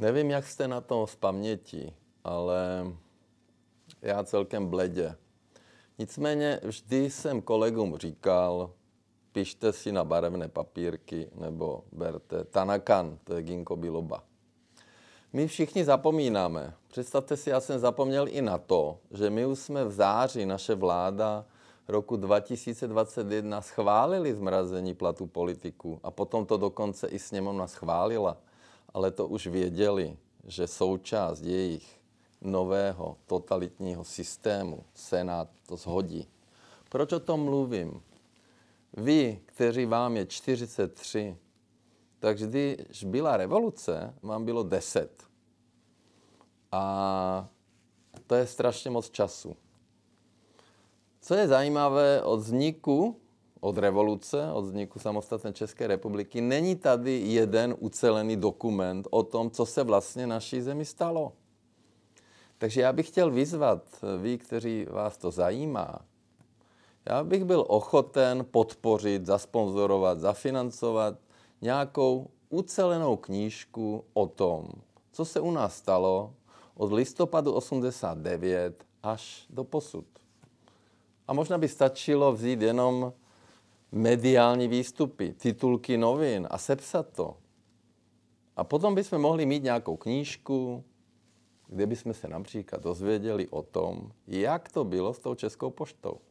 Nevím, jak jste na tom z paměti, ale já celkem bledě. Nicméně vždy jsem kolegům říkal, pište si na barevné papírky nebo berte Tanakan, to je ginkgo biloba. My všichni zapomínáme. Představte si, já jsem zapomněl i na to, že my už jsme v září, naše vláda roku 2021 schválili zmrazení platů politiku a potom to dokonce i sněmovna schválila ale to už věděli, že součást jejich nového totalitního systému Senát to zhodí. Proč o tom mluvím? Vy, kteří vám je 43, tak když byla revoluce, vám bylo 10. A to je strašně moc času. Co je zajímavé od vzniku od revoluce, od vzniku samostatné České republiky, není tady jeden ucelený dokument o tom, co se vlastně naší zemi stalo. Takže já bych chtěl vyzvat, eh, vy, kteří vás to zajímá, já bych byl ochoten podpořit, zasponzorovat, zafinancovat nějakou ucelenou knížku o tom, co se u nás stalo od listopadu 89 až do posud. A možná by stačilo vzít jenom mediální výstupy, titulky novin a sepsat to. A potom bychom mohli mít nějakou knížku, kde bychom se například dozvěděli o tom, jak to bylo s tou Českou poštou.